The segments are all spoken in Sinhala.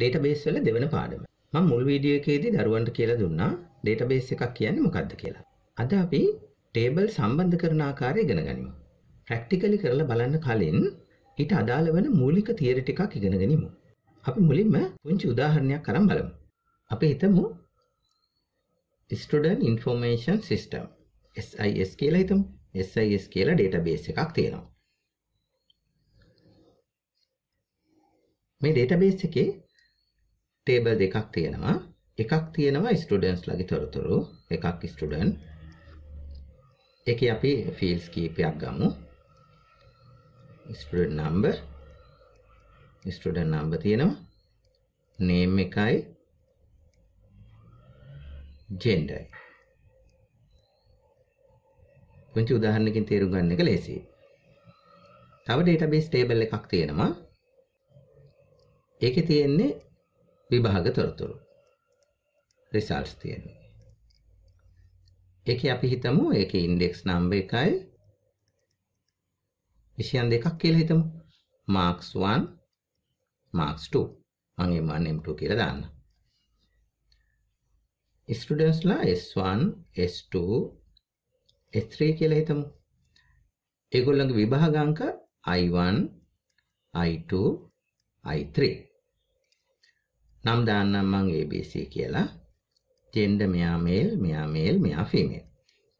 ඩේටාබේස් වල දෙවන පාඩම. මම මුල් වීඩියෝ එකේදී දරුවන්ට කියලා දුන්නා ඩේටාබේස් එකක් කියන්නේ මොකක්ද කියලා. අද අපි ටේබල් සම්බන්ධ කරන ආකාරය ඉගෙන ගනිමු. ප්‍රැක්ටිකලි කරලා බලන්න කලින් ඊට අදාළ වෙන මූලික තියරි ටිකක් ඉගෙන ගනිමු. අපි මුලින්ම පුංචි උදාහරණයක් අරන් බලමු. අපි හිතමු Student Information System SIS කියලා හිතමු. SIS කියලා database එකක් තියෙනවා. මේ database එකේ ටේබල් දෙකක් තියෙනවා එකක් තියෙනවා ස්ටඩන්ස් ලගේ තොරතුරු එකක් ස්ටඩන් එක අපි ෆිල්ස් කීපයක් ගමු ස්ටඩ නම්බ ස්ටඩ නම්බ තියෙනවා නේම් එකයි ජෙන්ඩයි පුංචි උදාහරණකින් තේරුම් ගන්න එක ලේසියි තව ඩේටාබේස් ටේබල් එකක් තියෙනවා ඒකේ තියෙන්නේ විභාග තොරතුරු රිසල්ට්ස් තියෙනවා. ඒකේ අපි හිතමු ඒකේ ඉන්ඩෙක්ස් නම්බර් එකයි 22ක් කියලා හිතමු. marks 1 marks 2 මම M1 M2 කියලා දාන්න. students ලා S1 S2 S3 කියලා හිතමු. ඒගොල්ලන්ගේ විභාග අංක I1 I2 I3 නම් දාන්නම් මං ABC කියලා gender මෙයා male මෙයා male මෙයා female.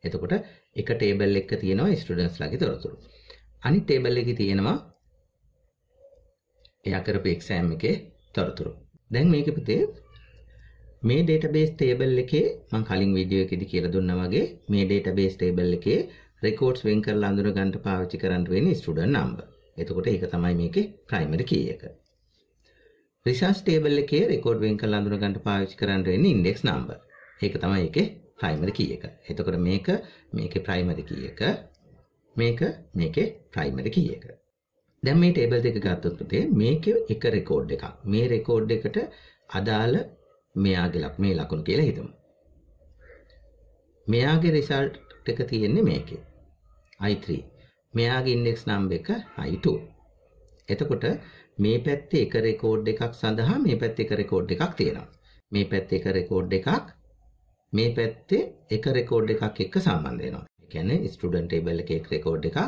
එතකොට එක ටේබල් එක තියෙනවා ස්ටුඩන්ට්ස් ලාගේ තොරතුරු. අනිත් ටේබල් එකේ තියෙනවා එයා කරපු එක්සෑම් එකේ තොරතුරු. දැන් මේක පුතේ මේ database table එකේ මම කලින් වීඩියෝ එකේදී කියලා දුන්නා වගේ මේ database table එකේ records වෙන් කරලා අඳුර ගන්න පාවිච්චි කරන්න වෙන්නේ student number. එතකොට ඒක තමයි මේකේ primary key එක. රිසර්ච් ටේබල් එකේ රෙකෝඩ් වෙන් කරලා අඳුන ගන්න පාවිච්චි කරන්න වෙන්නේ ඉන්ඩෙක්ස් නම්බර්. ඒක තමයි ඒකේ ප්‍රයිමරි කී එක. එතකොට මේක මේකේ ප්‍රයිමරි කී එක. මේක මේකේ ප්‍රයිමරි කී එක. දැන් මේ ටේබල් දෙක ගත්තොත් පුතේ මේකේ එක රෙකෝඩ් එකක්. මේ රෙකෝඩ් එකට අදාළ මෙයාගේ ලක් මේ ලකුණු කියලා හිතමු. මෙයාගේ රිසල්ට් එක තියෙන්නේ මේකේ. i3. මෙයාගේ ඉන්ඩෙක්ස් නම් එක i2. එතකොට මේ පැත්තේ එක රෙකෝඩ් එකක් සඳහා මේ පැත්තේ එක රෙකෝඩ් එකක් තියෙනවා. මේ පැත්තේ එක රෙකෝඩ් එකක් මේ පැත්තේ එක රෙකෝඩ් එකක් එක්ක සම්බන්ධ වෙනවා. ඒ කියන්නේ ස්ටුඩන්ට් ටේබල් එකේ එක රෙකෝඩ් එකක්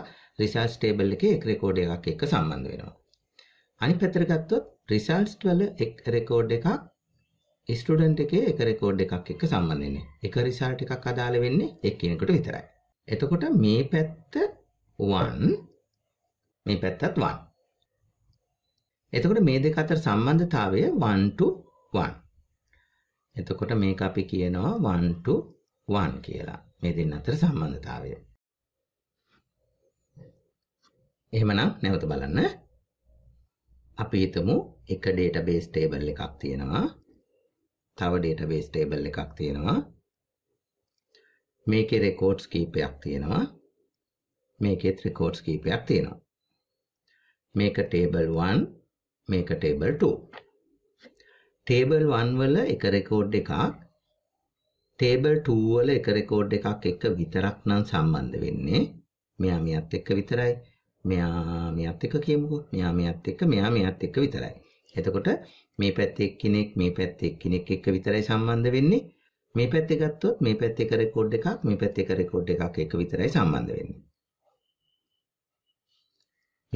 රිසල්ට්ස් ටේබල් එකේ එක රෙකෝඩ් එකක් එක්ක සම්බන්ධ වෙනවා. අනිත් පැත්තට ගත්තොත් රිසල්ට්ස් වල එක් රෙකෝඩ් එකක් ස්ටුඩන්ට් එකේ එක රෙකෝඩ් එකක් එක්ක සම්බන්ධ වෙන්නේ. එක රිසල්ට් එකක් අදාළ වෙන්නේ එක්කෙනෙකුට විතරයි. එතකොට මේ පැත්ත 1 මේ පැත්තත් 1 එතකොට මේ දෙක අතර සම්බන්ධතාවය 1 to 1. එතකොට මේක අපි කියනවා 1 to 1 කියලා. මේ දෙන්න අතර සම්බන්ධතාවය. එහෙමනම් නැවත බලන්න. අපි හිතමු එක database table එකක් තියෙනවා. තව database table එකක් තියෙනවා. මේකේ records කීපයක් තියෙනවා. මේකෙත් records කීපයක් තියෙනවා. මේක table 1 මේක ටේබල් 2. ටේබල් 1 වල එක රෙකෝඩ් එකක් ටේබල් 2 වල එක රෙකෝඩ් එකක් එක විතරක් නම් සම්බන්ධ වෙන්නේ. මෙයා මෙයත් එක්ක විතරයි. මෙයා මෙයත් එක්ක කියමුකෝ. මෙයා මෙයත් එක්ක මෙයා මෙයත් එක්ක විතරයි. එතකොට මේ පැත්තේ එක්කෙනෙක් මේ පැත්තේ එක්කෙනෙක් එක්ක විතරයි සම්බන්ධ වෙන්නේ. මේ පැත්තේ ගත්තොත් මේ පැත්තේ එක රෙකෝඩ් එකක් මේ පැත්තේ එක රෙකෝඩ් එකක් එක විතරයි සම්බන්ධ වෙන්නේ.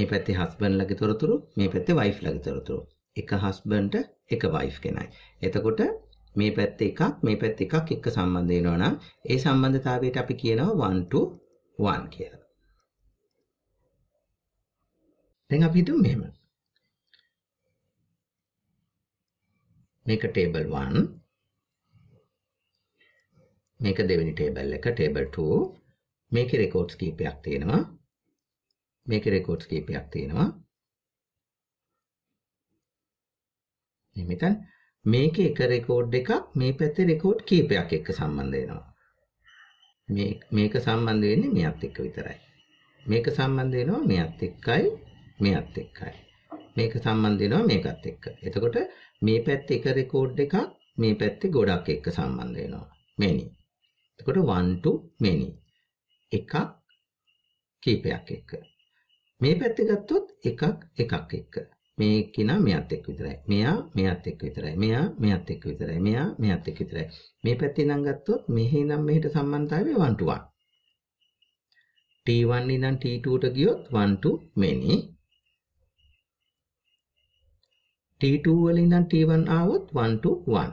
මේ පැත්තේ හස්බන්ඩ්ලගේ තොරතුරු මේ පැත්තේ වයිෆ්ලගේ තොරතුරු. එක හස්බන්ඩ්ට එක වයිෆ් කෙනයි. එතකොට මේ පැත්තේ එකක් මේ පැත්තේ එකක් එක්ක සම්බන්ධ වෙනවා නම් ඒ සම්බන්ධතාවයට අපි කියනවා 1 to 1 කියලා. දැන් අපි හිතමු මෙහෙම. මේක table 1 මේක දෙවෙනි ටේබල් එක ටේබල් 2 මේකේ රෙකෝඩ්ස් කීපයක් තියෙනවා මේකේ රෙකෝඩ්ස් කීපයක් තියෙනවා. මෙතන මේකේ එක රෙකෝඩ් එකක් මේ පැත්තේ රෙකෝඩ් කීපයක් එක්ක සම්බන්ධ වෙනවා. මේ මේක සම්බන්ධ වෙන්නේ මෙයත් එක්ක විතරයි. මේක සම්බන්ධ වෙනවා මෙයත් එක්කයි මෙයත් එක්කයි. මේක සම්බන්ධ වෙනවා මේකත් එක්ක. එතකොට මේ පැත්තේ එක රෙකෝඩ් එකක් මේ පැත්තේ ගොඩක් එක්ක සම්බන්ධ වෙනවා. many. එතකොට 1 to many. එකක් කීපයක් එක්ක. මේ පැත්ත ගත්තොත් එකක් එකක් එක්ක. මේ එක්කිනා මෙයත් එක්ක විතරයි. මෙයා මෙයත් එක්ක විතරයි. මෙයා මෙයත් එක්ක විතරයි. මෙයා මෙයත් එක්ක විතරයි. මේ පැත්තේ නම් ගත්තොත් මෙහි නම් මෙහෙට සම්බන්ධතාවය 1 to 1. T1 ඉඳන් T2ට ගියොත් 1 to many. T2 වල ඉඳන් T1 ආවොත් 1 to 1.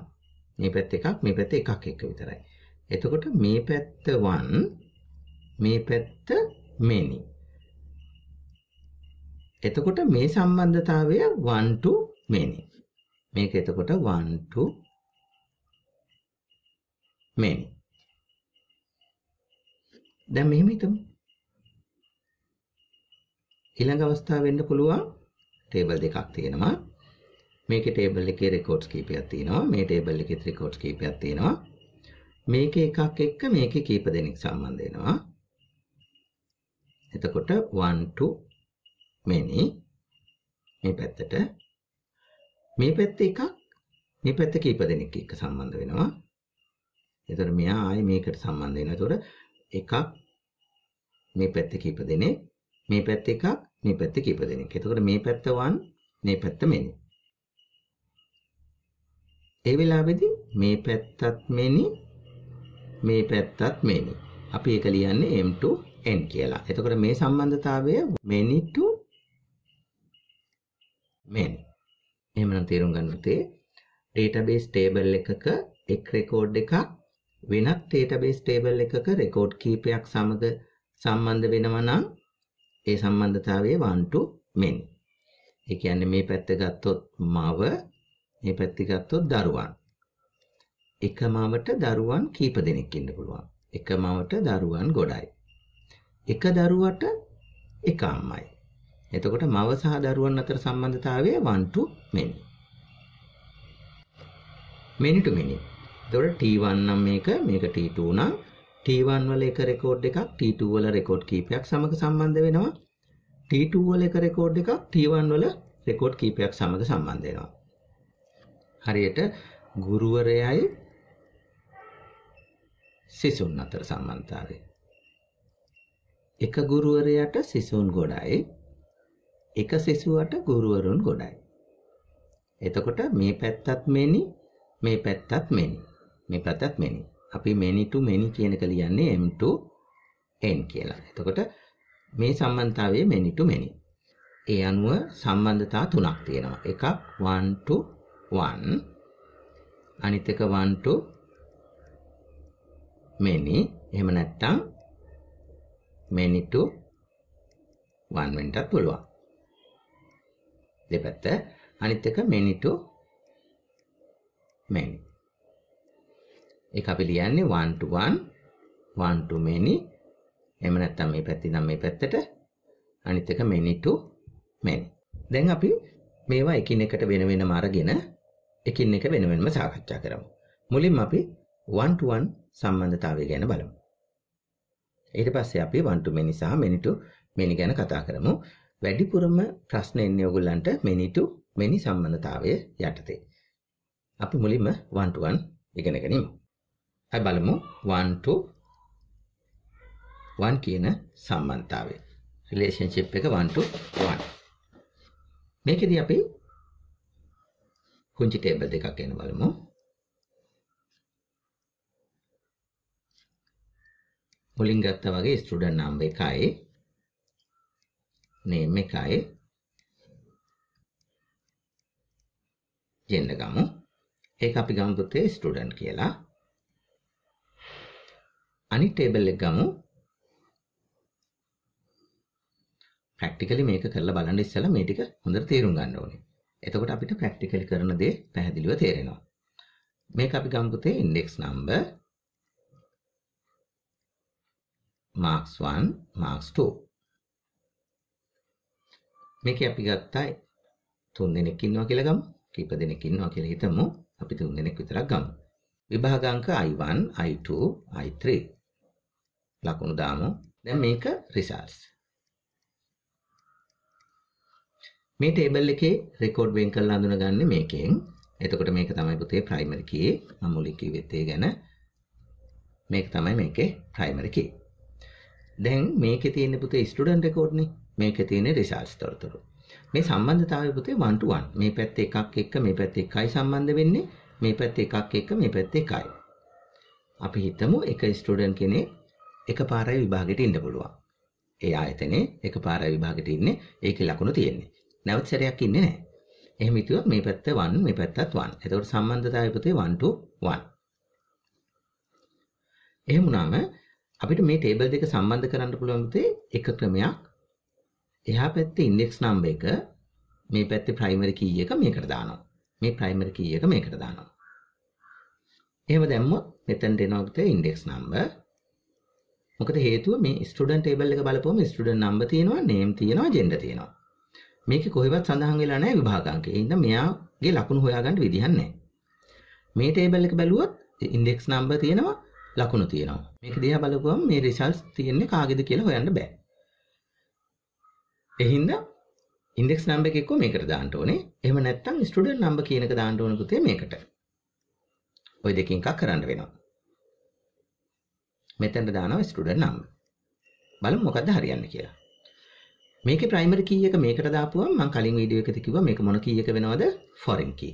මේ පැත්ත එකක් මේ පැත්ත එකක් එක්ක විතරයි. එතකොට මේ පැත්ත 1 මේ පැත්ත many. එතකොට මේ සම්බන්ධතාවය 1 to many. මේක එතකොට 1 to many. දැන් මෙහෙම හිතමු. ඊළඟ අවස්ථාව වෙන්න පුළුවන් ටේබල් දෙකක් තියෙනවා. මේකේ ටේබල් එකේ රෙකෝඩ්ස් කීපයක් තියෙනවා. මේ ටේබල් එකේ රෙකෝඩ්ස් කීපයක් තියෙනවා. මේකේ එකක් එක්ක මේකේ කීප දෙනෙක් සම්බන්ධ වෙනවා. එතකොට 1 to මෙනි මේ පැත්තට මේ පැත්ත එකක් මේ පැත්ත කීප දෙනෙක් එක්ක සම්බන්ධ වෙනවා. එතකොට මෙයා ආයි මේකට සම්බන්ධ වෙනවා. එතකොට එකක් මේ පැත්ත කීප දෙනෙක් මේ පැත්ත එකක් මේ පැත්ත කීප දෙනෙක්. එතකොට මේ පැත්ත 1 මේ පැත්ත මෙනි. ඒ වෙලාවේදී මේ පැත්තත් මෙනි මේ පැත්තත් මෙනි. අපි ඒක ලියන්නේ M2 N කියලා. එතකොට මේ සම්බන්ධතාවය many to මෙන් එහෙමනම් තේරුම් ගන්න පුතේ database table එකක එක් රෙකෝඩ් එකක් වෙනත් database table එකක රෙකෝඩ් කීපයක් සමග සම්බන්ධ වෙනවා නම් ඒ සම්බන්ධතාවය one to many. ඒ කියන්නේ මේ පැත්ත ගත්තොත් මව, මේ පැත්ත ගත්තොත් දරුවන්. එක මවට දරුවන් කීප දෙනෙක් ඉන්න පුළුවන්. එක මවට දරුවන් ගොඩයි. එක දරුවට එක අම්මයි. එතකොට මව සහ දරුවන් අතර සම්බන්ධතාවය 1 to many. many to many. එතකොට T1 නම් මේක මේක T2 නම් T1 වල එක රෙකෝඩ් එකක් T2 වල රෙකෝඩ් කීපයක් සමග සම්බන්ධ වෙනවා. T2 වල එක රෙකෝඩ් එකක් T1 වල රෙකෝඩ් කීපයක් සමග සම්බන්ධ වෙනවා. හරියට ගුරුවරයයි සිසුන් අතර සම්බන්ධතාවය. එක ගුරුවරයාට සිසුන් ගොඩයි එක සෙසුවට ගුරුවරුන් ගොඩයි. එතකොට මේ පැත්තත් මෙනි මේ පැත්තත් මෙනි මේ පැත්තත් මෙනි. අපි මෙනි to මෙනි කියන එක ලියන්නේ m to n කියලා. එතකොට මේ සම්බන්ධතාවයේ මෙනි to මෙනි. ඒ අනුව සම්බන්ධතා තුනක් තියෙනවා. එකක් 1 to 1 අනිත් එක 1 to many එහෙම නැත්නම් many to 1 වෙන්නත් පුළුවන්. දෙපැත්ත අනිත් එක many to many ඒක අපි ලියන්නේ 1 to 1 1 to many එහෙම නැත්නම් මේ පැත්තේ ඉඳන් මේ පැත්තට අනිත් එක many to many දැන් අපි මේවා එකින් එකට වෙන වෙනම අරගෙන එකින් එක වෙන වෙනම සාකච්ඡා කරමු මුලින්ම අපි 1 to 1 සම්බන්ධතාවය ගැන බලමු ඊට පස්සේ අපි 1 to many සහ many to many ගැන කතා කරමු වැඩිපුරම ප්‍රශ්න එන්නේ ඔයගොල්ලන්ට many to many සම්බන්ධතාවය යටතේ. අපි මුලින්ම one to one ඉගෙනගෙන ඉමු. අපි බලමු one to one කියන සම්බන්ධතාවය. relationship එක one to one. මේකෙදී අපි කුංචි ටේබල් දෙකක් ගැන බලමු. මුලින් ගත්තා වගේ ස්ටුඩන්ට් නම්බර් එකයි නේම් එකයි ජෙන්ඩර් ගමු. ඒක අපි ගමු පුතේ ස්ටුඩන්ට් කියලා. අනිත් ටේබල් එක ගමු. ප්‍රැක්ටිකලි මේක කරලා බලන්න ඉස්සලා මේ ටික හොඳට තේරුම් ගන්න ඕනේ. එතකොට අපිට ප්‍රැක්ටිකලි කරන දේ පැහැදිලිව තේරෙනවා. මේක අපි ගමු පුතේ ඉන්ඩෙක්ස් නම්බර් marks 1 marks 2 මේක අපි ගත්තා තුන් දෙනෙක් ඉන්නවා කියලා ගමු. කීප දෙනෙක් ඉන්නවා කියලා හිතමු. අපි තුන් දෙනෙක් විතරක් ගමු. විභාගාංක I1, I2, I3. ලකුණු දාමු. දැන් මේක results. මේ ටේබල් එකේ රෙකෝඩ් වෙන් කරලා අඳුනගන්නේ මේකෙන්. එතකොට මේක තමයි පුතේ primary key. මම මුලින් කිව්වෙත් ඒ ගැන. මේක තමයි මේකේ primary key. දැන් මේකේ තියෙන පුතේ student record නේ. මේක තියෙන රිසල්ට්ස් තොරතුරු. මේ සම්බන්ධතාවය පුතේ 1 to 1. මේ පැත්ත එකක් එක්ක මේ පැත්ත එකයි සම්බන්ධ වෙන්නේ. මේ පැත්ත එකක් එක්ක මේ පැත්ත එකයි. අපි හිතමු එක ස්ටුඩන්ට් කෙනෙක් එකපාරයි විභාගෙට ඉන්න පුළුවන්. ඒ ආයතනයේ එකපාරයි විභාගෙට ඉන්නේ. ඒකේ ලකුණු තියෙන්නේ. නැවත සැරයක් ඉන්නේ නැහැ. එහෙම හිතුවොත් මේ පැත්ත 1 මේ පැත්තත් 1. එතකොට සම්බන්ධතාවය පුතේ 1 to 1. එහෙම වුණාම අපිට මේ ටේබල් දෙක සම්බන්ධ කරන්න පුළුවන් පුතේ එක ක්‍රමයක් එහා පැත්තේ ඉන්ඩෙක්ස් නම්බර් එක මේ පැත්තේ primary key එක මේකට දානවා. මේ primary key එක මේකට දානවා. එහෙම දැම්මොත් මෙතනට එනවා අපිට ඉන්ඩෙක්ස් නම්බර්. මොකද හේතුව මේ ස්ටුඩන්ට් ටේබල් එක බලපුවම ස්ටුඩන්ට් නම්බර් තියෙනවා, name තියෙනවා, gender තියෙනවා. මේකේ කොහෙවත් සඳහන් වෙලා නැහැ විභාගාංකය. ඒ හින්දා මෙයාගේ ලකුණු හොයාගන්න විදිහක් නැහැ. මේ ටේබල් එක බැලුවොත් ඉන්ඩෙක්ස් නම්බර් තියෙනවා, ලකුණු තියෙනවා. මේක දිහා බලපුවම මේ රිසල්ට්ස් තියෙන්නේ කාගේද කියලා හොයන්න බෑ. එහින්ද ඉන්ඩෙක්ස් නම්බ එකක් මේකට දාන්න ඕනේ එම නැත්තම් ස්ටඩන් නම්බ කියනක දාන්න ඕන පුතේ මේකට ඔය දෙකින් එකක් කරන්න වෙනවා මෙතැන්ට දානව ස්ටඩන් නම් බලමු මොකක්ද හරියන්න කියලා මේක ප්‍රයිමරි කීයක මේකට දාපුවම මම කලින් වීඩියෝ එකේ කිව්වා මේක මොන කීයක වෙනවද ෆොරින් කී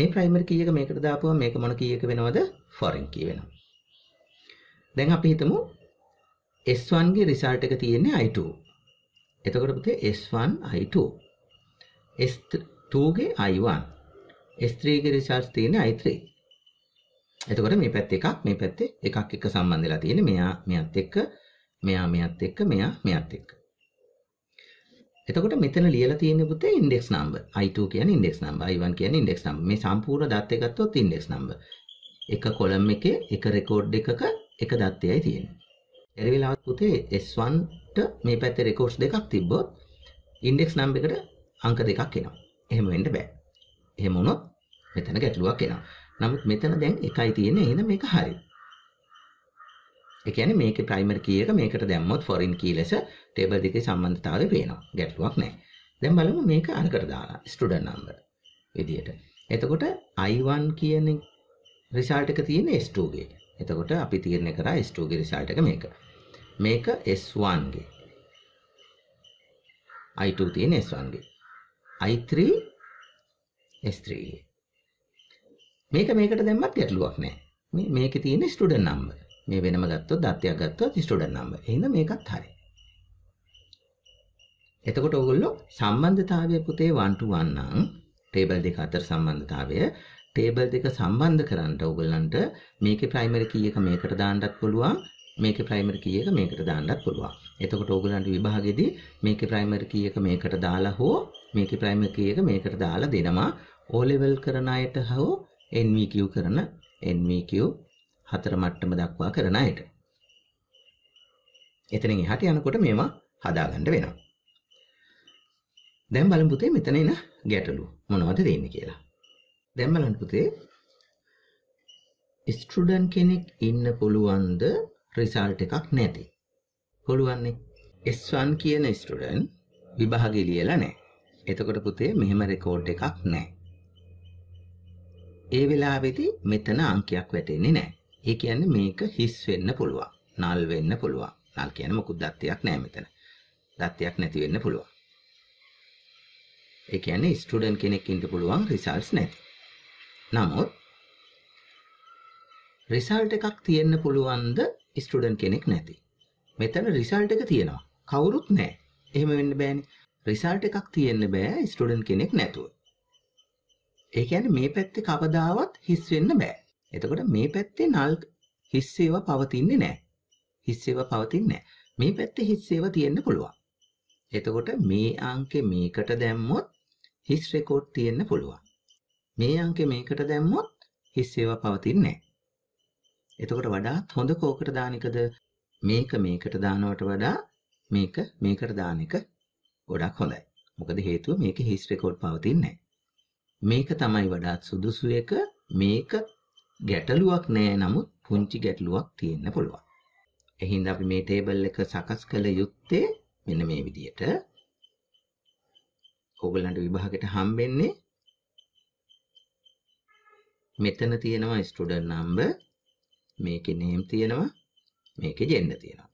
මේ ප්‍රයිමරි කීයක මේකට දාපුවම මේක මොන කීයක වෙනවද ෆොරින් කී වෙනවා දැන් අපි හිතමු S1 ගේ රිසල්ට් එක තියෙන්නේ I2 එතකොට පුතේ S1 I2 S2 ගේ I1 S3 ගේ රිසර්ච් තියෙන I3 එතකොට මේ පැත්ත එකක් මේ පැත්තේ එකක් එක සම්බන්ධ වෙලා තියෙන්නේ මෙයා මෙයත් එක්ක මෙයා මෙයත් එක්ක මෙයා මෙයත් එක්ක එතකොට මෙතන ලියලා තියෙන පුතේ ඉන්ඩෙක්ස් නම්බර් I2 කියන්නේ ඉන්ඩෙක්ස් නම්බර් I1 කියන්නේ ඉන්ඩෙක්ස් නම්බර් මේ සම්පූර්ණ දත්තය ගත්තොත් ඉන්ඩෙක්ස් නම්බර් එක කොලම් එකේ එක රෙකෝඩ් එකක එක දත්තයයි තියෙන්නේ. ඊළඟට පුතේ S1 ට මේ පැත්තේ රෙකෝඩ්ස් දෙකක් තිබ්බොත් ඉන්ඩෙක්ස් නම් එකට අංක දෙකක් එනවා. එහෙම වෙන්න බෑ. එහෙම වුණොත් මෙතන ගැටලුවක් එනවා. නමුත් මෙතන දැන් එකයි තියෙන්නේ. එහෙනම් මේක හරි. ඒ කියන්නේ මේකේ ප්‍රයිමර් කී එක මේකට දැම්මොත් ෆොරින් කී ලෙස ටේබල් දෙකේ සම්බන්ධතාවය පේනවා. ගැටලුවක් නැහැ. දැන් බලමු මේක අරකට දාලා ස්ටුඩන්ට් නම්බර් විදියට. එතකොට I1 කියන රිසල්ට් එක තියෙන්නේ S2 ගේ. එතකොට අපි තීරණය කරා S2 ගේ රිසල්ට් එක මේක. මේක S1 ගේ. I2 තියෙන S1 ගේ. I3 S3 ගේ. මේක මේකට දැම්මත් ගැටලුවක් නෑ. මේ මේකේ තියෙන ස්ටුඩන්ට් නම්බර්. මේ වෙනම ගත්තොත් දත්තයක් ගත්තොත් ස්ටුඩන්ට් නම්බර්. එහෙනම් මේකත් හරි. එතකොට ඔයගොල්ලෝ සම්බන්ධතාවය පුතේ 1 to 1 නම් ටේබල් දෙක අතර සම්බන්ධතාවය ටේබල් දෙක සම්බන්ධ කරන්නට ඔයගොල්ලන්ට මේකේ ප්‍රයිමරි කී එක මේකට දාන්නත් පුළුවන් මේකේ ප්‍රයිමරි කී එක මේකට දාන්නත් පුළුවන්. එතකොට ඕගලන්ට විභාගෙදී මේකේ ප්‍රයිමරි කී එක මේකට දාලා හෝ මේකේ ප්‍රයිමරි කී එක මේකට දාලා දෙනවා. O level කරන අයට හෝ NVQ කරන NVQ හතර මට්ටම දක්වා කරන අයට. එතනින් එහාට යනකොට මේවා හදාගන්න වෙනවා. දැන් බලමු පුතේ මෙතන එන ගැටලු මොනවද දෙන්නේ කියලා. දැන් බලන්න පුතේ ස්ටුඩන්ට් කෙනෙක් ඉන්න පුළුවන්ද රිසල්ට් එකක් නැති. පුළුවන්නේ. S1 කියන ස්ටුඩන්ට් විභාගේ ලියලා නැහැ. එතකොට පුතේ මෙහෙම රෙකෝඩ් එකක් නැහැ. ඒ වෙලාවේදී මෙතන අංකයක් වැටෙන්නේ නැහැ. ඒ කියන්නේ මේක හිස් වෙන්න පුළුවන්. නල් වෙන්න පුළුවන්. නල් කියන්නේ මොකුත් දත්තයක් නැහැ මෙතන. දත්තයක් නැති වෙන්න පුළුවන්. ඒ කියන්නේ ස්ටුඩන්ට් කෙනෙක් ඉන්න පුළුවන් රිසල්ට්ස් නැති. නමුත් රිසල්ට් එකක් තියෙන්න පුළුවන්ද ස්ටුඩන්ට් කෙනෙක් නැති. මෙතන රිසල්ට් එක තියෙනවා. කවුරුත් නැහැ. එහෙම වෙන්න බෑනේ. රිසල්ට් එකක් තියෙන්න බෑ ස්ටුඩන්ට් කෙනෙක් නැතුව. ඒ කියන්නේ මේ පැත්තේ කවදාවත් හිස් වෙන්න බෑ. එතකොට මේ පැත්තේ නල් හිස් ඒවා පවතින්නේ නැහැ. හිස් ඒවා පවතින්නේ නැහැ. මේ පැත්තේ හිස් ඒවා තියෙන්න පුළුවන්. එතකොට මේ අංකේ මේකට දැම්මොත් හිස් රෙකෝඩ් තියෙන්න පුළුවන්. මේ අංකේ මේකට දැම්මොත් හිස් ඒවා පවතින්නේ නැහැ. එතකොට වඩාත් හොඳ කෝකට දාන එකද මේක මේකට දානවට වඩා මේක මේකට දාන එක ගොඩක් හොඳයි. මොකද හේතුව මේකේ හිස් රෙකෝඩ් පවතින්නේ මේක තමයි වඩාත් සුදුසු එක. මේක ගැටලුවක් නෑ නමුත් පුංචි ගැටලුවක් තියෙන්න පුළුවන්. එහින්ද අපි මේ ටේබල් එක සකස් කළ යුත්තේ මෙන්න මේ විදියට. ඕගලන්ට විභාගෙට හම්බෙන්නේ මෙතන තියෙනවා ස්ටුඩන්ට් නම්බර් මේකේ නේම් තියෙනවා මේකේ ජෙන්ඩර් තියෙනවා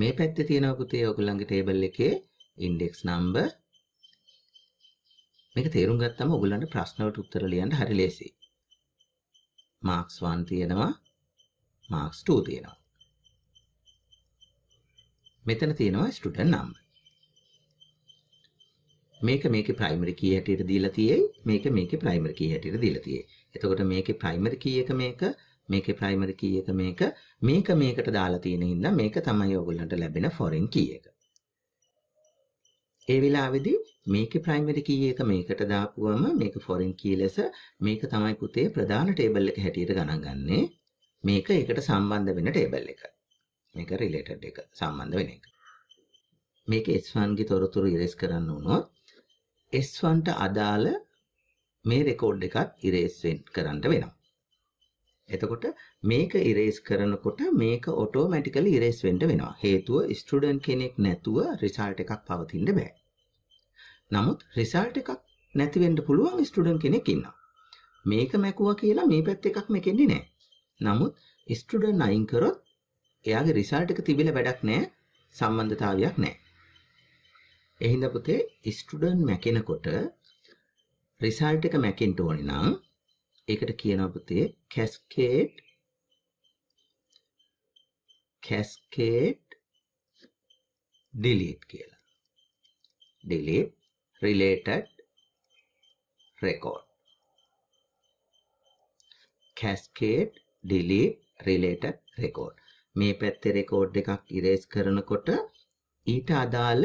මේ පැත්තේ තියෙනවා පුතේ ඔයගොල්ලන්ගේ ටේබල් එකේ ඉන්ඩෙක්ස් නම්බර් මේක තේරුම් ගත්තම ඔයගොල්ලන්ට ප්‍රශ්නවලට උත්තර ලියන්න හරි ලේසියි මාක්ස් 1 තියෙනවා මාක්ස් 2 තියෙනවා මෙතන තියෙනවා ස්ටුඩන්ට් නම්බර් මේක මේකේ ප්‍රයිමරි කී හැටියට දීලා තියෙයි මේක මේකේ ප්‍රයිමරි කී හැටියට දීලා තියෙයි එතකොට මේකේ ප්‍රයිමරි කී එක මේක මේකේ ප්‍රයිමරි කී එක මේක මේක මේකට දාලා තියෙන හින්දා මේක තමයි ඔයගොල්ලන්ට ලැබෙන ෆොරෙන් කී එක. ඒ වෙලාවේදී මේකේ ප්‍රයිමරි කී එක මේකට දාපුවම මේක ෆොරෙන් කී ලෙස මේක තමයි පුතේ ප්‍රධාන ටේබල් එක හැටියට ගණන් ගන්නේ. මේක ඒකට සම්බන්ධ වෙන ටේබල් එක. මේක රිලේටඩ් එක සම්බන්ධ වෙන එක. මේක S1 ගේ තොරතුරු ඉරෙස් කරන්න වුණොත් S1ට අදාළ මේ රෙකෝඩ් එකත් ඉරේස් කරන්න වෙනවා. එතකොට මේක ඉරේස් කරනකොට මේක ඔටෝමැටිකලි ඉරේස් වෙන්න වෙනවා. හේතුව ස්ටුඩන්ට් කෙනෙක් නැතුව රිසල්ට් එකක් පවතින්න බෑ. නමුත් රිසල්ට් එකක් නැති වෙන්න පුළුවන් ස්ටුඩන්ට් කෙනෙක් ඉන්නවා. මේක මැකුවා කියලා මේ පැත්ත එකක් මෙකෙන්නේ නෑ. නමුත් ස්ටුඩන්ට් අයින් කරොත් එයාගේ රිසල්ට් එක තිබිලා වැඩක් නෑ සම්බන්ධතාවයක් නෑ. එහින්දා පුතේ ස්ටුඩන්ට් මැකෙනකොට රිසල්ට් එක මැකෙන්න ඕනේ නම් ඒකට කියනවා පුතේ cascade cascade delete කියලා. delete related record. cascade delete related record. මේ පැත්තේ රෙකෝඩ් එකක් ඉරේස් කරනකොට ඊට අදාළ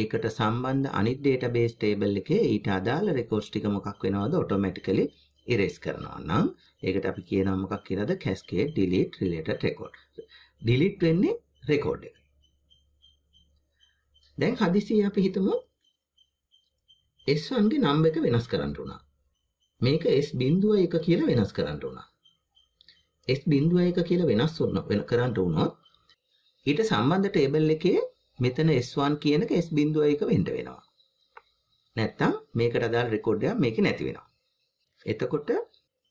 ඒකට සම්බන්ධ අනිත් ඩේටාබේස් ටේබල් එකේ ඊට අදාළ රෙකෝඩ්ස් ටික මොකක් වෙනවද ඔටෝමැටිකලි ඉරේස් කරනවා නම් ඒකට අපි කියනවා මොකක් කියලාද cascade delete related record delete වෙන්නේ රෙකෝඩ් එක දැන් හදිසියේ අපි හිතමු S1 ගේ නම් එක වෙනස් කරන්න උනා මේක S බිඳුව 1 කියලා වෙනස් කරන්න උනා S බිඳුව 1 කියලා වෙනස් කරන්න උනොත් ඊට සම්බන්ධ ටේබල් එකේ මෙතන S1 කියන එක S බිඳුව එක වෙන්න වෙනවා. නැත්තම් මේකට අදාළ රෙකෝඩ් එකක් මේකේ නැති වෙනවා. එතකොට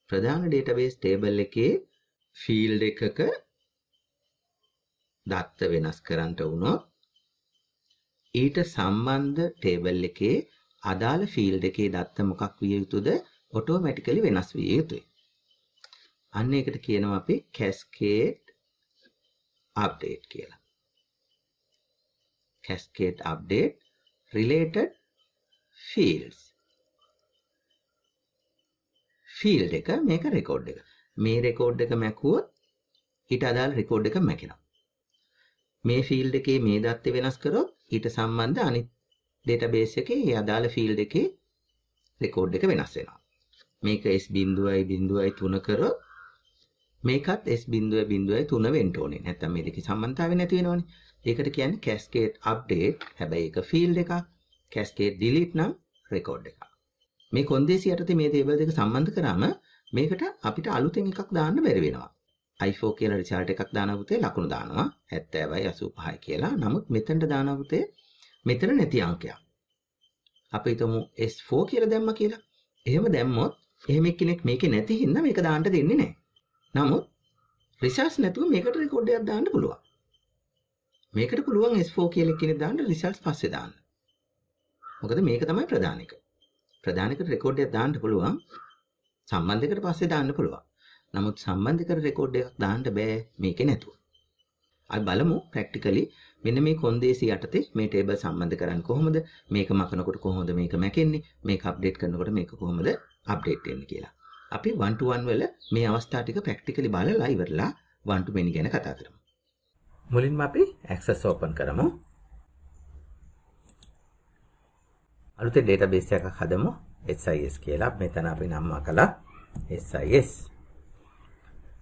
ප්‍රධාන database table එකේ field එකක දත්ත වෙනස් කරන්නට වුණොත් ඊට සම්බන්ධ table එකේ අදාළ field එකේ දත්ත මොකක් විය යුතුද automatically වෙනස් විය යුතුයි. අන්න ඒකට කියනවා අපි cascade update කියලා. cascade update related fields field එක මේක රෙකෝඩ් එක මේ රෙකෝඩ් එක මැකුවොත් ඊට අදාළ රෙකෝඩ් එක මැකෙනවා මේ ෆීල්ඩ් එකේ මේ දත්තය වෙනස් කරොත් ඊට සම්බන්ධ අනිත් ඩේටාබේස් එකේ ඒ අදාළ ෆීල්ඩ් එකේ රෙකෝඩ් එක වෙනස් වෙනවා මේක S බිඳුවයි බිඳුවයි 3 කරොත් මේකත් S බිඳුවයි බිඳුවයි 3 වෙන්න ඕනේ නැත්නම් මේ දෙකේ සම්බන්ධතාවය නැති වෙනවනේ ඒකට කියන්නේ cascade update. හැබැයි ඒක field එකක්. cascade delete නම් record එකක්. මේ කොන්දේසි යටතේ මේ දේවල් දෙක සම්බන්ධ කරාම මේකට අපිට අලුතෙන් එකක් දාන්න බැරි වෙනවා. i4 කියලා රිසල්ට් එකක් දාන පුතේ ලකුණු දානවා 70යි 85යි කියලා. නමුත් මෙතනට දාන පුතේ මෙතන නැති අංකයක්. අපි හිතමු S4 කියලා දැම්ම කියලා. එහෙම දැම්මොත් එහෙම එක්කෙනෙක් මේකේ නැති හින්දා මේක දාන්න දෙන්නේ නැහැ. නමුත් රිසර්ච් නැතුව මේකට රෙකෝඩ් එකක් දාන්න පුළුවන්. මේකට පුළුවන් S4 කියලා කෙනෙක් දාන්න රිසල්ට්ස් පස්සේ දාන්න. මොකද මේක තමයි ප්‍රධාන එක. ප්‍රධාන එකට රෙකෝඩ් එකක් දාන්න පුළුවන්. සම්බන්ධයකට පස්සේ දාන්න පුළුවන්. නමුත් සම්බන්ධයකට රෙකෝඩ් එකක් දාන්න බෑ මේකේ නැතුව. අපි බලමු ප්‍රැක්ටිකලි මෙන්න මේ කොන්දේසි යටතේ මේ ටේබල් සම්බන්ධ කරන්නේ කොහොමද? මේක මකනකොට කොහොමද මේක මැකෙන්නේ? මේක අප්ඩේට් කරනකොට මේක කොහොමද අප්ඩේට් වෙන්නේ කියලා. අපි 1 to 1 වල මේ අවස්ථා ටික ප්‍රැක්ටිකලි බලලා ඉවරලා 1 to many ගැන කතා කරමු. මුලින්ම අපි Access open කරමු. අලුතෙන් database එකක් හදමු SIS කියලා. මෙතන අපි නම කළා SIS.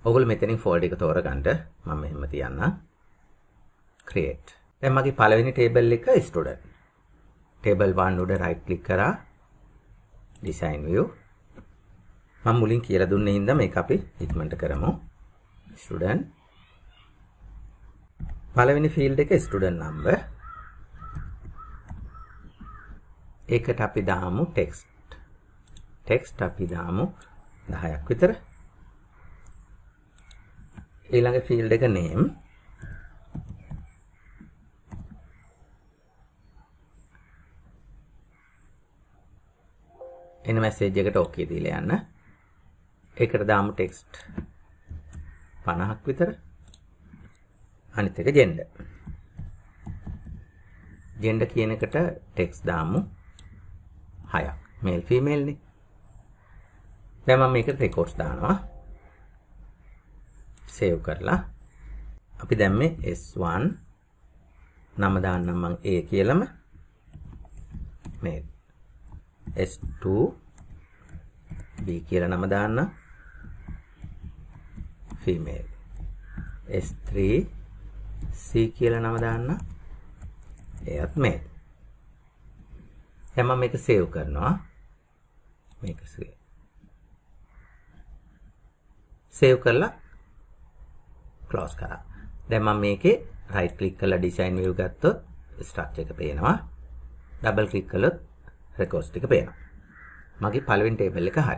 ඔගොල්ලෝ මෙතනින් folder එක තෝරගන්න මම මෙහෙම තියන්නම්. create. දැන් මගේ පළවෙනි table එක student. table 1 උඩ right click කරා design view. මම මුලින් කියලා දුන්නේ හින්දා මේක අපි ඉක්මනට කරමු. student පළවෙනි ෆීල්ඩ් එක ස්ටුඩන්ට් නම්බර්. ඒකට අපි දාමු ටෙක්ස්ට්. ටෙක්ස්ට් අපි දාමු 10ක් විතර. ඊළඟ ෆීල්ඩ් එක name. එන මැසේජ් එකට ඕකේ දීලා යන්න. ඒකට දාමු ටෙක්ස්ට් 50ක් විතර. අනිත් එක gender. gender කියන එකට text දාමු. 6ක්. male female නේ. දැන් මම මේකට records දානවා. save කරලා අපි දැන් මේ S1 නම දාන්නම් මම A කියලාම මේ S2 B කියලා නම දාන්න female S3 C කියලා නම දාන්න. එයත් මේ. දැන් මම මේක සේව් කරනවා. මේක සේව්. සේව් කරලා ක්ලෝස් කරා. දැන් මම මේකේ රයිට් ක්ලික් කරලා ඩිසයින් view ගත්තොත් ස්ට්‍රක්චර් එක පේනවා. ඩබල් ක්ලික් කළොත් රෙකෝඩ්ස් ටික පේනවා. මගේ පළවෙනි ටේබල් එක හරි.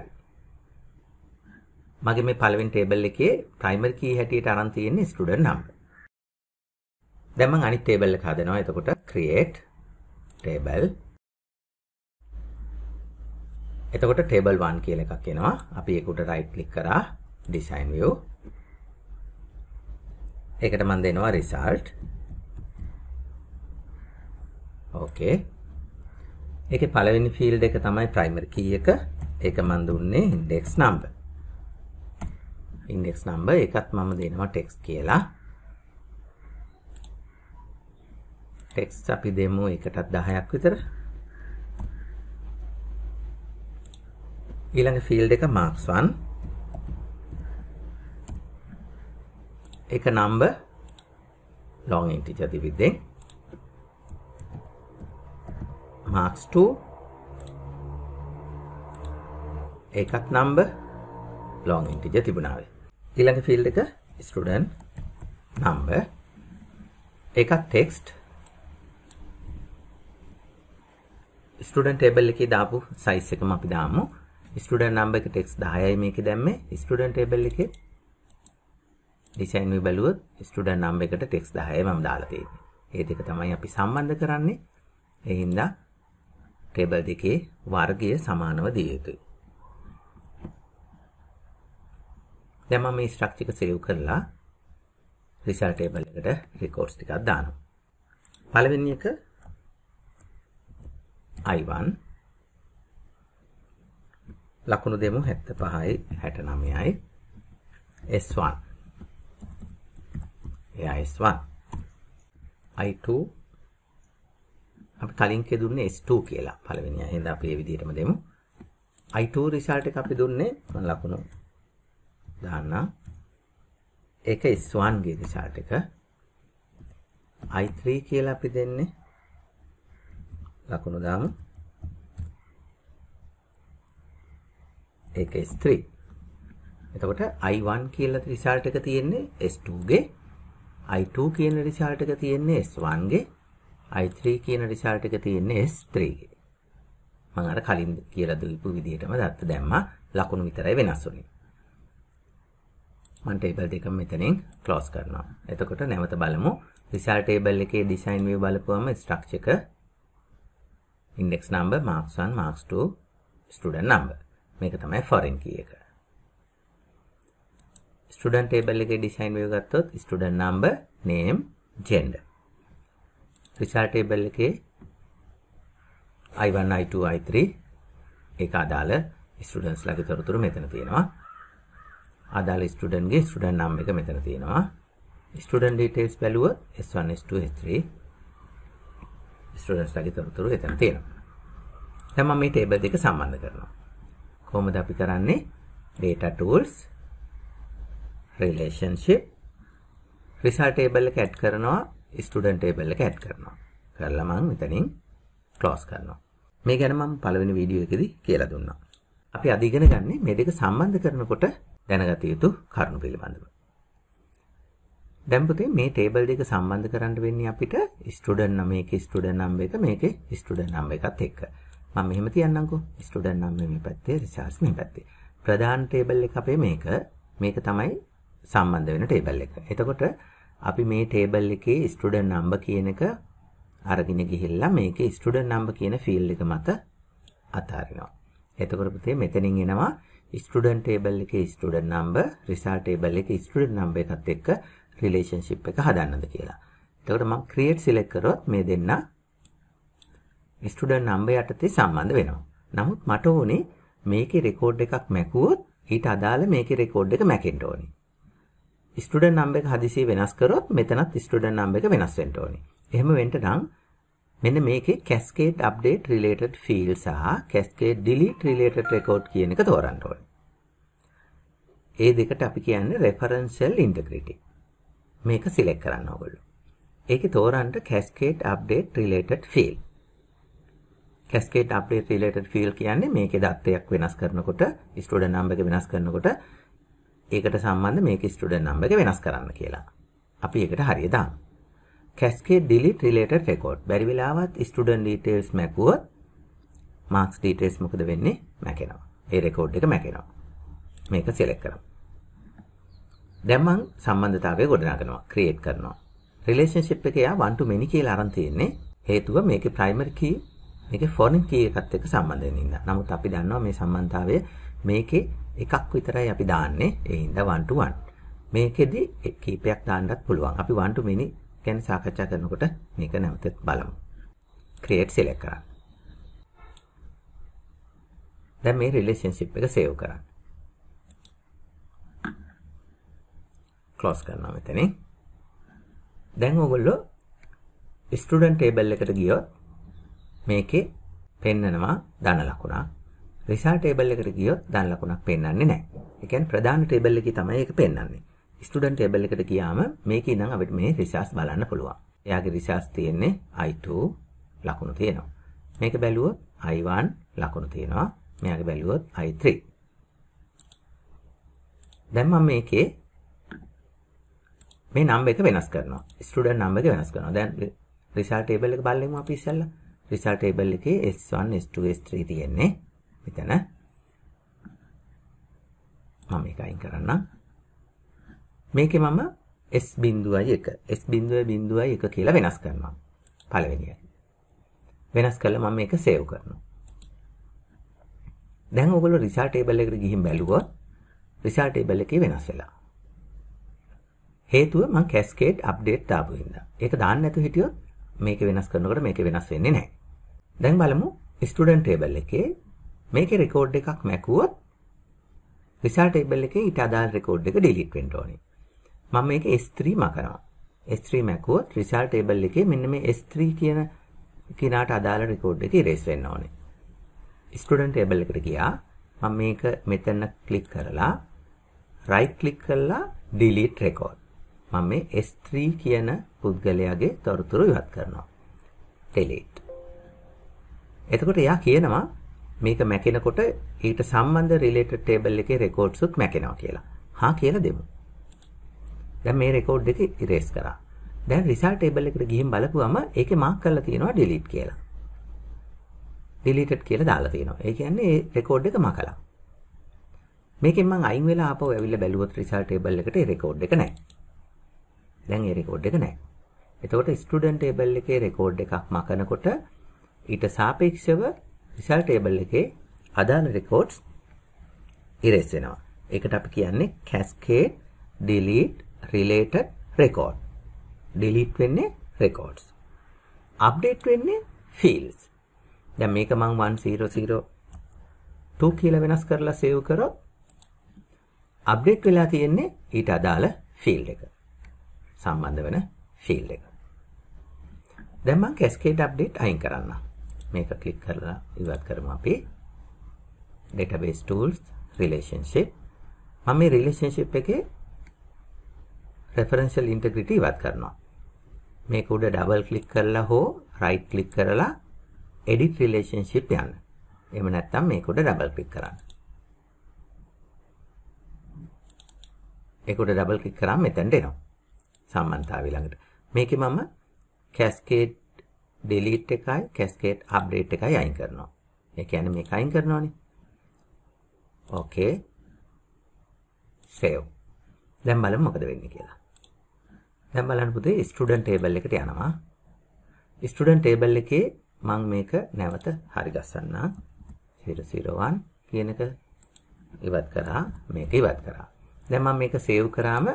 මගේ මේ පළවෙනි ටේබල් එකේ ප්‍රයිමරි කී හැටියට අරන් තියෙන්නේ ස්ටුඩන්ට් නම්බර්. දැන් මම අනිත් ටේබල් එක හදනවා. එතකොට create table එතකොට table 1 කියලා එකක් එනවා. අපි ඒකට right click කරා design view. ඒකට මම දෙනවා result. ඕකේ. ඒකේ පළවෙනි field එක තමයි primary key එක. ඒක මම දුන්නේ index number. index number එකත් මම දෙනවා text කියලා. ටෙක්ස් අපි දෙමු එකටත් දහයක් විතර ඊළඟ ෆිල් එක මාක්ස්වන් එක නම්බ ලොන් ඉන්ටිජ තිබිද්දෙන් මාක්ස් 2 ඒකත් නම්බ ලොන් ඉන්ටිජ තිබුණාවේ ඊළඟ ෆිල් එක ස්ටඩන් නම්බ එකක් ටෙක්ස්ට් ස්ටඩන් ටේබල් එකේ දාපු සයිස් එකම අපි දාමු ස්ටඩන් නම්බ එක ටෙක්ස් දායයි මේක දැම්මේ ස්ටඩන් ටේබල් එක ඩිසයින් බැලුවත් ස්ටඩන් නම්බ එකට ටෙක්ස් දාය මම දාලතේ ඒ දෙක තමයි අපි සම්බන්ධ කරන්නේ එහින්දා ටේබල් දෙකේ වර්ගය සමානව දිය යුතුයි දැන් මම මේ ස්ට්‍රක්චර් එක සේව් කරලා රිසල්ට් ටේබල් එකට රෙකෝඩ්ස් ටිකක් දානවා පළවෙනි එක I1 ලකුණු දෙමු 75යි 69යි S1 එයා S1 I2 අපි කලින් කෙදුන්නේ S2 කියලා පළවෙනි අය. එහෙනම් අපි ඒ විදිහටම දෙමු. I2 result එක අපි දුන්නේ මම ලකුණු දාන්න. ඒක S1 ගේ result එක. I3 කියලා අපි දෙන්නේ ලකුණු දාමු ඒක S3 එතකොට I1 කියලා රිසල්ට් එක තියෙන්නේ S2 ගේ I2 කියන රිසල්ට් එක තියෙන්නේ S1 ගේ I3 කියන රිසල්ට් එක තියෙන්නේ S3 ගේ මම අර කලින් කියලා දීපු විදිහටම දත්ත දැම්මා ලකුණු විතරයි වෙනස් වුනේ මම ටේබල් දෙක මෙතනින් ක්ලෝස් කරනවා එතකොට නැවත බලමු රිසල්ට් ටේබල් එකේ ඩිසයින් view බලපුවම ස්ට්‍රක්චර් එක index number marks 1 marks 2 student number මේක තමයි foreign key එක student table එකේ design view ගත්තොත් student number name gender result table එකේ i1 i2 i3 ඒක අදාළ students ලාගේ තොරතුරු මෙතන තියෙනවා අදාළ student ගේ student name එක මෙතන තියෙනවා student details බැලුවොත් s1 s2 s3 ස්ටඩන්ස්ලාගේ තොරතුරු එතන තියෙනවා. දැන් මම මේ ටේබල් දෙක සම්බන්ධ කරනවා. කොහොමද අපි කරන්නේ? data tools relationship result table එක add කරනවා student table එක add කරනවා. කරලා මම මෙතනින් close කරනවා. මේ ගැන මම පළවෙනි වීඩියෝ එකේදී කියලා දුන්නා. අපි අද ඉගෙන ගන්නේ මේ දෙක සම්බන්ධ කරනකොට දැනගත යුතු කරුණු පිළිබඳව. දැන් පුතේ මේ ටේබල් දෙක සම්බන්ධ කරන්න වෙන්නේ අපිට ස්ටුඩන්ට් නම එක ස්ටුඩන්ට් නම් එක මේකේ ස්ටුඩන්ට් නම් එකත් එක්ක. මම මෙහෙම තියන්නම්කෝ. ස්ටුඩන්ට් නම් මේ පැත්තේ රිසර්ච් මේ පැත්තේ. ප්‍රධාන ටේබල් එක අපේ මේක. මේක තමයි සම්බන්ධ වෙන ටේබල් එක. එතකොට අපි මේ ටේබල් එකේ ස්ටුඩන්ට් නම්බර් කියන එක අරගෙන ගිහිල්ලා මේකේ ස්ටුඩන්ට් නම්බර් කියන ෆීල්ඩ් එක මත අතාරිනවා. එතකොට පුතේ මෙතනින් එනවා ස්ටුඩන්ට් ටේබල් එකේ ස්ටුඩන්ට් නම්බර් රිසල්ට් ටේබල් එකේ ස්ටුඩන්ට් නම්බර් එකත් එක්ක රිලේෂන්ෂිප් එක හදන්නද කියලා. එතකොට මම create select කරොත් මේ දෙන්න student number යටතේ සම්බන්ධ වෙනවා. නමුත් මට ඕනේ මේකේ රෙකෝඩ් එකක් මැකුවොත් ඊට අදාළ මේකේ රෙකෝඩ් එක මැකෙන්න ඕනේ. ස්ටඩන් නම්බ එක හදිසිය වෙනස් කරොත් මෙතනත් ස්ටඩන් නම්බ එක වෙනස් වෙන්න ඕනේ. එහෙම වෙන්න නම් මෙන්න මේකේ cascade update related field සහ cascade delete related record කියන එක තෝරන්න ඕනේ. ඒ දෙකට අපි කියන්නේ referential integrity. මේක සිලෙක්ට් කරන්න ඕගොල්ලෝ. ඒකේ තෝරන්න cascade update related field. cascade update related field කියන්නේ මේකේ දත්තයක් වෙනස් කරනකොට student number එක වෙනස් කරනකොට ඒකට සම්බන්ධ මේකේ student number එක වෙනස් කරන්න කියලා. අපි ඒකට හරිය දාමු. cascade delete related record. බැරි වෙලාවත් student details මැකුවොත් marks details මොකද වෙන්නේ? මැකෙනවා. ඒ රෙකෝඩ් එක මැකෙනවා. මේක සිලෙක්ට් කරමු. දැන් මං සම්බන්ධතාවය ගොඩනගනවා ක්‍රියේට් කරනවා රිලේෂන්ෂිප් එක යා 1 to many කියලා අරන් තියෙන්නේ හේතුව මේකේ primary key මේකේ foreign key එකත් එක්ක සම්බන්ධ වෙන ඉඳලා නමුත් අපි දන්නවා මේ සම්බන්ධතාවය මේකේ එකක් විතරයි අපි දාන්නේ ඒ හින්දා 1 to 1 මේකෙදි කීපයක් දාන්නත් පුළුවන් අපි 1 to many ගැන සාකච්ඡා කරනකොට මේක නැවතත් බලමු create select කරා දැන් මේ රිලේෂන්ෂිප් එක සේව් කරා ක්ලෝස් කරනවා මෙතනින්. දැන් ඔයගොල්ලෝ ස්ටුඩන්ට් ටේබල් එකට ගියොත් මේකේ පෙන්නනවා ධන ලකුණක්. රිසල්ට් ටේබල් එකට ගියොත් ධන ලකුණක් පෙන්වන්නේ නැහැ. ඒ කියන්නේ ප්‍රධාන ටේබල් එකේ තමයි ඒක පෙන්වන්නේ. ස්ටුඩන්ට් ටේබල් එකට ගියාම මේකේ ඉඳන් අපිට මේ රිසර්ච් බලන්න පුළුවන්. එයාගේ රිසර්ච් තියෙන්නේ I2 ලකුණු තියෙනවා. මේක බැලුවොත් I1 ලකුණු තියෙනවා. මෙයාගේ බැලුවොත් I3. දැන් මම මේකේ මේ නම් එක වෙනස් කරනවා. ස්ටුඩන්ට් නම් එක වෙනස් කරනවා. දැන් රිසල්ට් ටේබල් එක බලමු අපි ඉස්සෙල්ලා. රිසල්ට් ටේබල් එකේ S1, S2, S3 තියෙන්නේ. මෙතන මම මේක අයින් කරන්නම්. මේකේ මම S බිඳුවයි 1, S බිඳුවයි බිඳුවයි 1 කියලා වෙනස් කරනවා. පළවෙනි එක. වෙනස් කරලා මම මේක සේව් කරනවා. දැන් ඔයගොල්ලෝ රිසල්ට් ටේබල් එකට ගිහින් බැලුවොත් රිසල්ට් ටේබල් එකේ වෙනස් වෙලා. හේතුව මම කැස්කේඩ් අප්ඩේට් දාපු හින්දා. ඒක දාන්න නැතුව හිටියොත් මේක වෙනස් කරනකොට මේක වෙනස් වෙන්නේ නැහැ. දැන් බලමු ස්ටුඩන්ට් ටේබල් එකේ මේකේ රෙකෝඩ් එකක් මැකුවොත් රිසල්ට් ටේබල් එකේ ඊට අදාළ රෙකෝඩ් එක ඩිලීට් වෙන්න ඕනේ. මම මේක S3 මකනවා. S3 මැකුවොත් රිසල්ට් ටේබල් එකේ මෙන්න මේ S3 කියන කිනාට අදාළ රෙකෝඩ් එක ඉරේස් වෙන්න ඕනේ. ස්ටුඩන්ට් ටේබල් එකට ගියා. මම මේක මෙතන ක්ලික් කරලා right click කරලා delete record මම මේ S3 කියන පුද්ගලයාගේ තොරතුරු ඉවත් කරනවා. delete. එතකොට එයා කියනවා මේක මැකෙනකොට ඊට සම්බන්ධ related table එකේ records උත් මැකෙනවා කියලා. හා කියලා දෙමු. දැන් මේ record එක erase කරා. දැන් result table එකට ගිහින් බලපුවම ඒකේ mark කරලා තියෙනවා delete කියලා. deleted කියලා දාලා තියෙනවා. ඒ කියන්නේ record එක මකලා. මේකෙන් මම අයින් වෙලා ආපහු ඇවිල්ලා බැලුවොත් result table එකට record එක නැහැ. දැන් ඒ රෙකෝඩ් එක නැහැ. එතකොට ස්ටුඩන්ට් ටේබල් එකේ රෙකෝඩ් එකක් මකනකොට ඊට සාපේක්ෂව රිසල්ට් ටේබල් එකේ අදාළ රෙකෝඩ්ස් ඉරෙස් වෙනවා. ඒකට අපි කියන්නේ cascade delete related record. delete වෙන්නේ records. update වෙන්නේ fields. දැන් මේක මම 1002 කියලා වෙනස් කරලා save කරොත් update වෙලා තියෙන්නේ ඊට අදාළ field එක. සම්බන්ධ වෙන ෆීල්ඩ් එක. දැන් මම cascade update අයින් කරන්නම්. මේක ක්ලික් කරලා ඉවත් කරමු අපි. database tools relationship මම මේ relationship එකේ referential integrity ඉවත් කරනවා. මේක උඩ ඩබල් ක්ලික් කරලා හෝ රයිට් ක්ලික් කරලා edit relationship යන්න. එහෙම නැත්නම් මේක උඩ ඩබල් ක්ලික් කරන්න. ඒක උඩ ඩබල් ක්ලික් කරාම මෙතනට එනවා. සම්මන්තාවේ ළඟට. මේකේ මම cascade delete එකයි cascade update එකයි අයින් කරනවා. ඒ කියන්නේ මේක අයින් කරනවානේ. okay save. දැන් බලමු මොකද වෙන්නේ කියලා. දැන් බලන්න පුතේ student table එකට යනවා. student table එකේ මම මේක නැවත හරි ගස්සන්නා 001 කියන එක ඉවත් කරා මේක ඉවත් කරා. දැන් මම මේක සේව් කරාම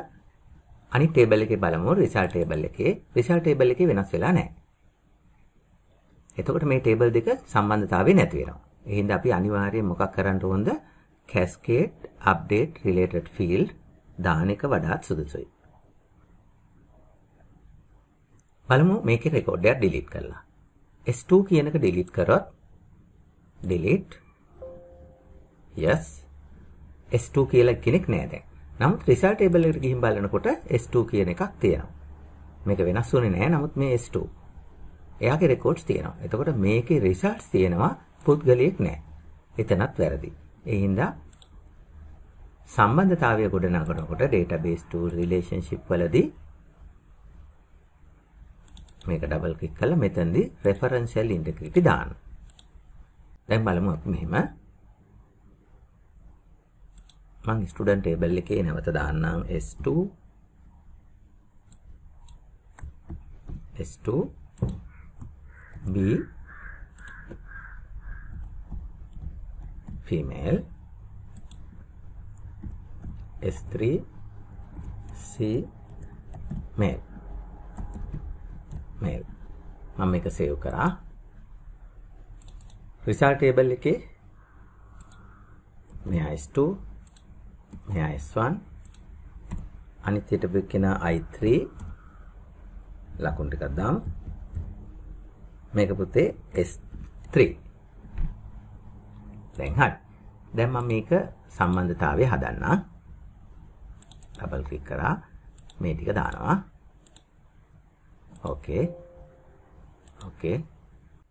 අනිත් ටේබල් එකේ බලමු රිසල්ට් ටේබල් එකේ රිසල්ට් ටේබල් එකේ වෙනස් වෙලා නැහැ. එතකොට මේ ටේබල් දෙක සම්බන්ධතාවය නැති වෙනවා. ඒ හින්දා අපි අනිවාර්යයෙන් මොකක් කරන්න ඕනද? cascade update related field දාන එක වඩාත් සුදුසුයි. බලමු මේකේ රෙකෝඩ් එක delete කරලා. S2 කියන එක delete කරොත් delete yes S2 කියලා කෙනෙක් නෑ දැන්. නමුත් රිසල්ට් ටේබල් එකට ගිහින් බලනකොට S2 කියන එකක් තියෙනවා. මේක වෙනස් වුණේ නැහැ. නමුත් මේ S2. එයාගේ රෙකෝඩ්ස් තියෙනවා. එතකොට මේකේ රිසල්ට්ස් තියෙනවා පුද්ගලයෙක් නැහැ. එතනත් වැරදි. ඒ හින්දා සම්බන්ධතාවය ගොඩනගනකොට database tool relationship වලදී මේක ඩබල් ක්ලික් කරලා මෙතනදී referential integrity දාන්න. දැන් බලමු අපි මෙහෙම මම ස්ටුඩන්ට් ටේබල් එකේ නැවත දාන්නම් S2 S2 B female S3 C male male මම මේක සේව් කරා result table එකේ මෙයා S2 මෙයා S1 අනිත් හිටපු කෙනා I3 ලකුණු ටිකක් දාමු මේක පුතේ S3 දැන් හරි දැන් මම මේක සම්බන්ධතාවය හදන්නම් ඩබල් ක්ලික් කරා මේ ටික දානවා ඕකේ ඕකේ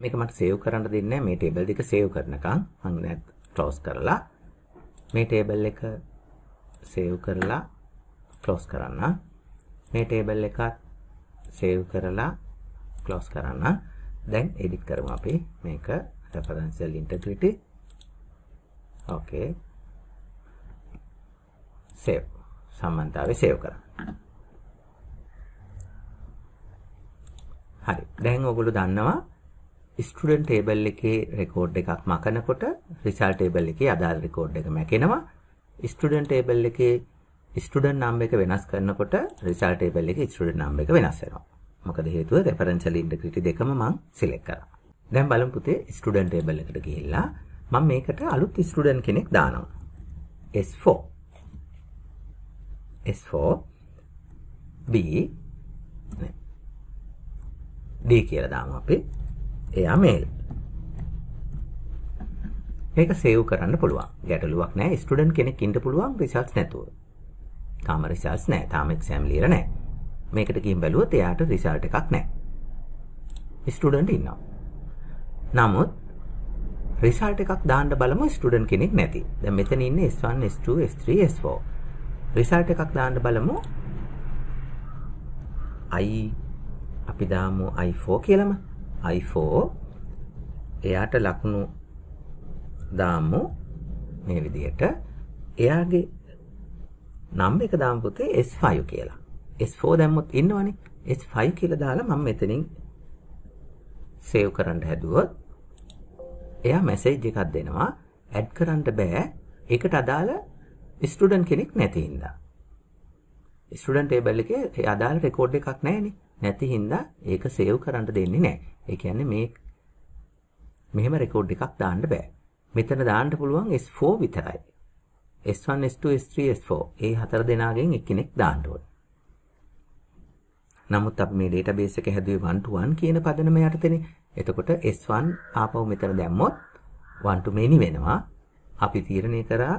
මේක මට සේව් කරන්න දෙන්නේ නැහැ මේ ටේබල් දෙක සේව් කරනකම් මම නැත් ක්ලෝස් කරලා මේ ටේබල් එක සේව් කරලා ක්ලෝස් කරන්න මේ ටේබල් එකත් සේව් කරලා ක්ලෝස් කරන්න දැන් එඩිට් කරමු අපි මේක රෙෆරන්සියල් ඉන්ටග්‍රිටි ඕකේ සේව් සම්බන්ධතාවය සේව් කරන්න හරි දැන් ඔගොලු දන්නවා ස්ටඩන් ටේබල් එකේ රෙකෝඩ් එකක් මකනකොට රිසල් ටේබල් එකේ අදාල් රෙකෝඩ් එක මැකෙනවා ස්ටුඩන්ට් ටේබල් එකේ ස්ටුඩන්ට් නම් එක වෙනස් කරනකොට රිසල්ට් ටේබල් එකේ ස්ටුඩන්ට් නම් එක වෙනස් වෙනවා. මොකද හේතුව රෙෆරන්ෂල් ඉන්ටග්‍රිටි දෙකම මම සිලෙක්ට් කරා. දැන් බලමු පුතේ ස්ටුඩන්ට් ටේබල් එකට ගිහිල්ලා මම මේකට අලුත් ස්ටුඩන්ට් කෙනෙක් දානවා. S4 S4 B D කියලා දාමු අපි. එයා මේල් මේක සේව් කරන්න පුළුවන්. ගැටලුවක් නැහැ. ස්ටුඩන්ට් කෙනෙක් ඉන්න පුළුවන් රිසල්ට්ස් නැතුව. තාම රිසල්ට්ස් නැහැ. තාම එක්සෑම් ලියලා නැහැ. මේකට ගිහින් බැලුවොත් එයාට රිසල්ට් එකක් නැහැ. ස්ටුඩන්ට් ඉන්නවා. නමුත් රිසල්ට් එකක් දාන්න බලමු ස්ටුඩන්ට් කෙනෙක් නැති. දැන් මෙතන ඉන්නේ S1, S2, S3, S4. Result එකක් දාන්න බලමු. i අපි දාමු i4 කියලාම. i4 එයාට ලකුණු දාමු මේ විදිහට එයාගේ නම් එක දාමු පුතේ S5 කියලා. S4 දැම්මොත් ඉන්නවනේ. S5 කියලා දාලා මම මෙතනින් සේව් කරන්න හැදුවොත් එයා මැසේජ් එකක් දෙනවා ඇඩ් කරන්න බෑ. ඒකට අදාළ ස්ටුඩන්ට් කෙනෙක් නැති හින්දා. ස්ටුඩන්ට් ටේබල් එකේ ඒ අදාළ රෙකෝඩ් එකක් නැහැනේ. නැති හින්දා ඒක සේව් කරන්න දෙන්නේ නැහැ. ඒ කියන්නේ මේ මෙහෙම රෙකෝඩ් එකක් දාන්න බෑ. මෙතන දාන්න පුළුවන් S4 විතරයි. S1, S2, S3, S4. ඒ හතර දෙනාගෙන් එක්කෙනෙක් දාන්න ඕනේ. නමුත් අපි මේ database එක හැදුවේ 1 to 1 කියන පදනම යටතේනේ. එතකොට S1 ආපහු මෙතන දැම්මොත් 1 to many වෙනවා. අපි තීරණය කරා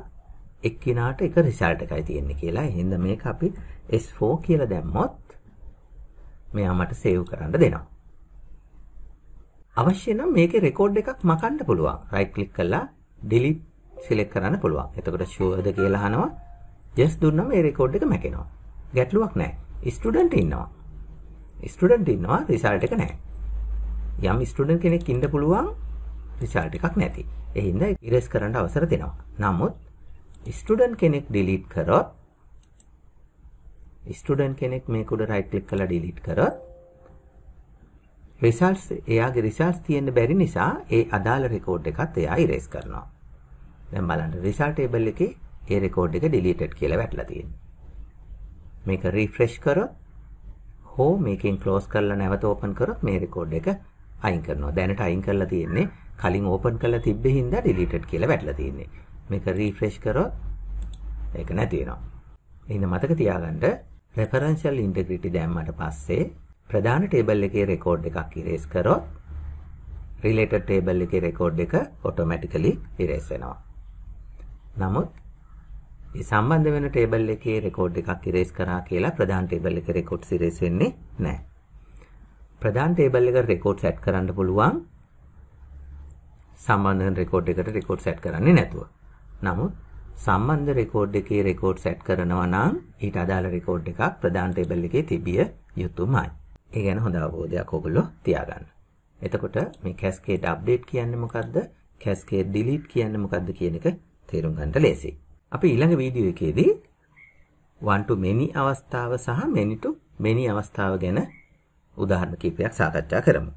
එක්කිනාට එක රිසල්ට් එකයි තියෙන්නේ කියලා. එහෙනම් මේක අපි S4 කියලා දැම්මොත් මෙයා මට සේව් කරන්න දෙනවා. අවශ්‍ය නම් මේකේ රෙකෝඩ් එකක් මකන්න පුළුවන්. රයිට් ක්ලික් කරලා delete select කරන්න පුළුවන්. එතකොට show ද කියලා අහනවා. yes දුන්නම මේ රෙකෝඩ් එක මැකෙනවා. ගැටලුවක් නැහැ. ස්ටුඩන්ට් ඉන්නවා. ස්ටුඩන්ට් ඉන්නවා රිසල්ට් එක නැහැ. යම් ස්ටුඩන්ට් කෙනෙක් ඉන්න පුළුවන් රිසල්ට් එකක් නැති. ඒ හින්දා ඉරේස් කරන්න අවසර දෙනවා. නමුත් ස්ටුඩන්ට් කෙනෙක් ඩිලීට් කරොත් ස්ටුඩන්ට් කෙනෙක් මේක උඩ රයිට් ක්ලික් කරලා ඩිලීට් කරොත් රිසල්ට්ස් එයාගේ රිසල්ට්ස් තියෙන්න බැරි නිසා ඒ අදාළ රෙකෝඩ් එකත් එයා ඉරේස් කරනවා. දැන් බලන්න රිසල්ට් ටේබල් එකේ ඒ රෙකෝඩ් එක ඩිලීටඩ් කියලා වැටලා තියෙනවා. මේක රිෆ්‍රෙෂ් කරොත් හෝ මේකෙන් ක්ලෝස් කරලා නැවත ඕපන් කරොත් මේ රෙකෝඩ් එක අයින් කරනවා. දැනට අයින් කරලා තියෙන්නේ කලින් ඕපන් කරලා තිබ්බේ හින්දා ඩිලීටඩ් කියලා වැටලා තියෙන්නේ. මේක රිෆ්‍රෙෂ් කරොත් ඒක නැති වෙනවා. එහෙනම් මතක තියාගන්න referential integrity දැම්මට පස්සේ ප්‍රධාන ටේබල් එකේ රෙකෝඩ් එකක් ඉරේස් කරොත් රිලේටඩ් ටේබල් එකේ රෙකෝඩ් එක ඔටෝමැටිකලි ඉරේස් වෙනවා. නමුත් ඒ සම්බන්ධ වෙන ටේබල් එකේ රෙකෝඩ් එකක් ඉරේස් කරා කියලා ප්‍රධාන ටේබල් එකේ රෙකෝඩ්ස් ඉරේස් වෙන්නේ නැහැ. ප්‍රධාන ටේබල් එකට රෙකෝඩ් සෙට් කරන්න පුළුවන් සම්බන්ධ රෙකෝඩ් එකට රෙකෝඩ් සෙට් කරන්නේ නැතුව. නමුත් සම්බන්ධ රෙකෝඩ් එකේ රෙකෝඩ් සෙට් කරනවා නම් ඊට අදාළ රෙකෝඩ් එකක් ප්‍රධාන ටේබල් එකේ තිබිය යුතුමයි. ඒ ගැන හොඳ අවබෝධයක් ඔගොල්ලෝ තියාගන්න. එතකොට මේ කැස්කේඩ් අප්ඩේට් කියන්නේ මොකද්ද? කැස්කේඩ් ඩිලීට් කියන්නේ මොකද්ද කියන එක තේරුම් ගන්න ලේසියි. අපි ඊළඟ වීඩියෝ එකේදී one to many අවස්ථාව සහ many to many අවස්ථාව ගැන උදාහරණ කිහිපයක් සාකච්ඡා කරමු.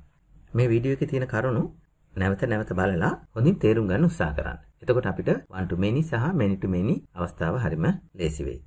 මේ වීඩියෝ එකේ තියෙන කරුණු නැවත නැවත බලලා හොඳින් තේරුම් ගන්න උත්සාහ කරන්න. එතකොට අපිට one to many සහ many to many අවස්ථාව හරිම ලේසි වෙයි.